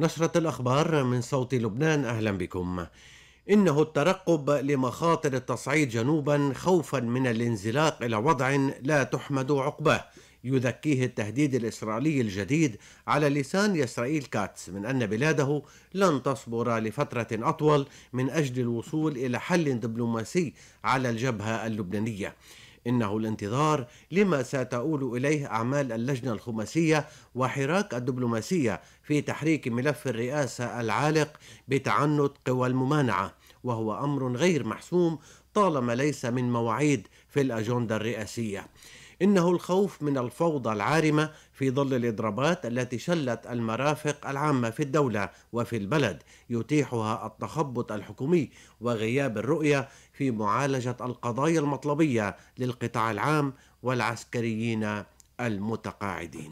نشرة الأخبار من صوت لبنان أهلا بكم إنه الترقب لمخاطر التصعيد جنوبا خوفا من الانزلاق إلى وضع لا تحمد عقباه يذكيه التهديد الإسرائيلي الجديد على لسان إسرائيل كاتس من أن بلاده لن تصبر لفترة أطول من أجل الوصول إلى حل دبلوماسي على الجبهة اللبنانية إنه الانتظار لما ستؤول إليه أعمال اللجنة الخماسية وحراك الدبلوماسية في تحريك ملف الرئاسة العالق بتعنت قوى الممانعة وهو أمر غير محسوم طالما ليس من مواعيد في الأجندة الرئاسية إنه الخوف من الفوضى العارمة في ظل الإضرابات التي شلت المرافق العامة في الدولة وفي البلد يتيحها التخبط الحكومي وغياب الرؤية في معالجة القضايا المطلبية للقطاع العام والعسكريين المتقاعدين